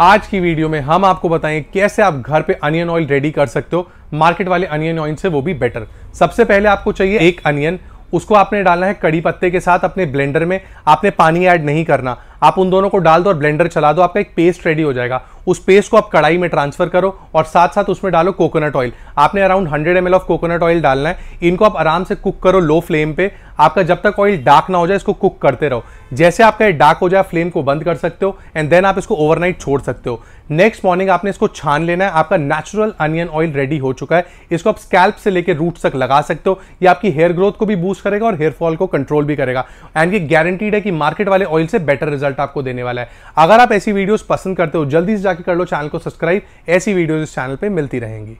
आज की वीडियो में हम आपको बताएं कैसे आप घर पे अनियन ऑयल रेडी कर सकते हो मार्केट वाले अनियन ऑयल से वो भी बेटर सबसे पहले आपको चाहिए एक अनियन उसको आपने डालना है कड़ी पत्ते के साथ अपने ब्लेंडर में आपने पानी ऐड नहीं करना आप उन दोनों को डाल दो और ब्लेंडर चला दो आपका एक पेस्ट रेडी हो जाएगा उस पेस्ट को आप कढ़ाई में ट्रांसफर करो और साथ साथ उसमें डालो कोकोनट ऑयल आपने around 100 M of coconut oil डालना है इनको आप आराम से कुक करो लो फ्लेम पे आपका जब तक ऑयल डार्क ना हो जाए इसको कुक करते रहो जैसे आपका ये डार्क हो जाए फ्लेम को बंद कर सकते हो एंड देन आप इसको ओवरनाइट छोड़ सकते हो नेक्स्ट मॉर्निंग आपने इसको छान लेना है आपका नेचुरल अनियन ऑयल रेडी हो चुका है इसको आप स्कैल्प से लेकर रूट तक लगा सकते हो ये आपकी हेयर ग्रोथ को भी बूस्ट करेगा और हेयर फॉल को कंट्रोल भी करेगा एंड ये गारंटीड है कि मार्केट वाले ऑयल से बेटर रिजल्ट आपको देने वाला है अगर आप ऐसी वीडियोज़ पसंद करते हो जल्दी से जाकर कर लो चैनल को सब्सक्राइब ऐसी वीडियोज इस चैनल पर मिलती रहेंगी